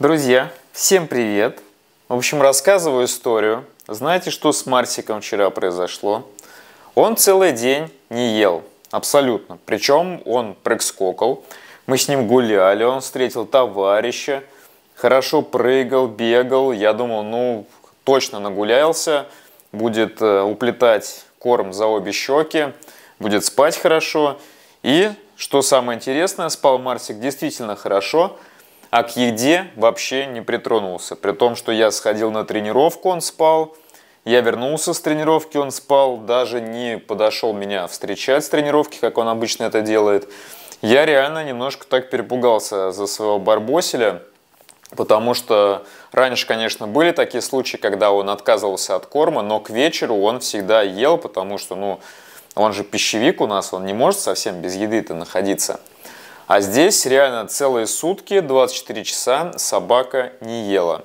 Друзья, всем привет! В общем, рассказываю историю. Знаете, что с Марсиком вчера произошло? Он целый день не ел, абсолютно. Причем он прыг-скокал, мы с ним гуляли, он встретил товарища, хорошо прыгал, бегал. Я думал, ну, точно нагулялся, будет э, уплетать корм за обе щеки, будет спать хорошо. И, что самое интересное, спал Марсик действительно хорошо – а к еде вообще не притронулся. При том, что я сходил на тренировку, он спал, я вернулся с тренировки, он спал, даже не подошел меня встречать с тренировки, как он обычно это делает. Я реально немножко так перепугался за своего барбоселя, потому что раньше, конечно, были такие случаи, когда он отказывался от корма, но к вечеру он всегда ел, потому что, ну, он же пищевик у нас, он не может совсем без еды-то находиться. А здесь реально целые сутки, 24 часа собака не ела.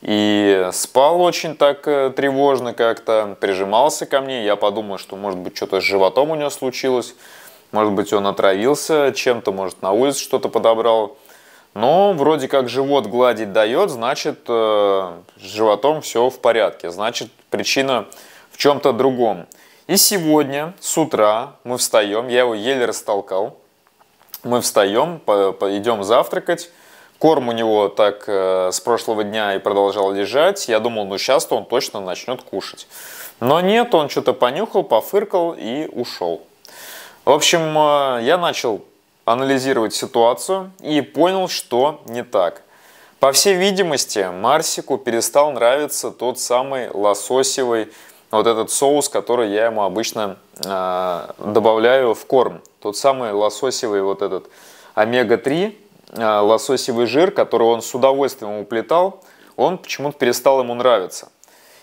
И спал очень так э, тревожно как-то, прижимался ко мне. Я подумал, что может быть что-то с животом у него случилось. Может быть он отравился чем-то, может на улице что-то подобрал. Но вроде как живот гладить дает, значит э, с животом все в порядке. Значит причина в чем-то другом. И сегодня с утра мы встаем, я его еле растолкал. Мы встаем, идем завтракать. Корм у него так э, с прошлого дня и продолжал лежать. Я думал, ну сейчас-то он точно начнет кушать. Но нет, он что-то понюхал, пофыркал и ушел. В общем, э, я начал анализировать ситуацию и понял, что не так. По всей видимости, Марсику перестал нравиться тот самый лососевый вот этот соус, который я ему обычно э, добавляю в корм. Тот самый лососевый вот этот омега-3, а, лососевый жир, который он с удовольствием уплетал, он почему-то перестал ему нравиться.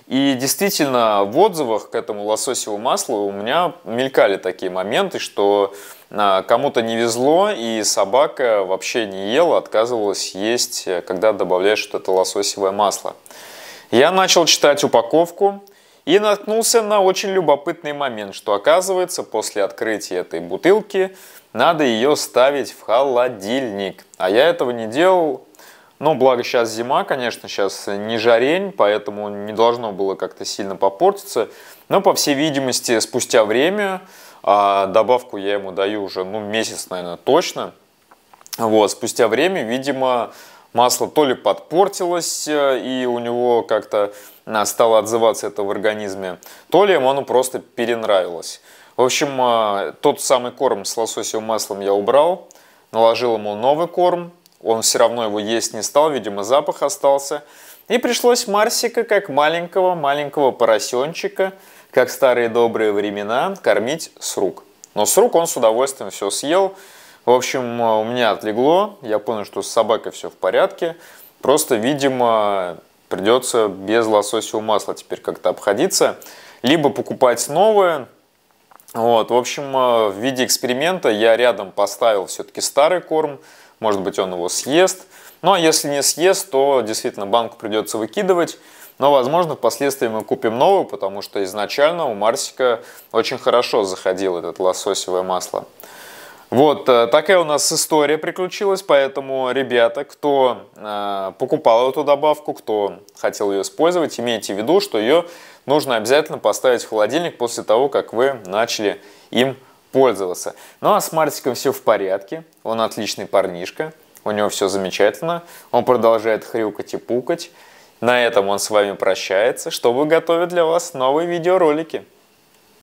И действительно, в отзывах к этому лососевому маслу у меня мелькали такие моменты, что а, кому-то не везло, и собака вообще не ела, отказывалась есть, когда добавляешь вот это лососевое масло. Я начал читать упаковку, и наткнулся на очень любопытный момент, что оказывается после открытия этой бутылки надо ее ставить в холодильник. А я этого не делал, но ну, благо сейчас зима, конечно, сейчас не жарень, поэтому не должно было как-то сильно попортиться. Но, по всей видимости, спустя время, а добавку я ему даю уже ну, месяц, наверное, точно, вот, спустя время, видимо, масло то ли подпортилось, э, и у него как-то Э, стало отзываться это в организме, то ли ему оно просто перенравилось. В общем, э, тот самый корм с лососевым маслом я убрал, наложил ему новый корм, он все равно его есть не стал, видимо, запах остался. И пришлось Марсика, как маленького-маленького поросенчика, как старые добрые времена, кормить с рук. Но с рук он с удовольствием все съел. В общем, э, у меня отлегло, я понял, что с собакой все в порядке. Просто, видимо, Придется без лососевого масла теперь как-то обходиться. Либо покупать новое. Вот, в общем, э, в виде эксперимента я рядом поставил все-таки старый корм. Может быть, он его съест. Ну, а если не съест, то действительно банку придется выкидывать. Но, возможно, впоследствии мы купим новую, потому что изначально у Марсика очень хорошо заходил этот лососевое масло. Вот э, такая у нас история приключилась, поэтому, ребята, кто э, покупал эту добавку, кто хотел ее использовать, имейте в виду, что ее нужно обязательно поставить в холодильник после того, как вы начали им пользоваться. Ну а с Мартиком все в порядке, он отличный парнишка, у него все замечательно, он продолжает хрюкать и пукать. На этом он с вами прощается, чтобы готовить для вас новые видеоролики.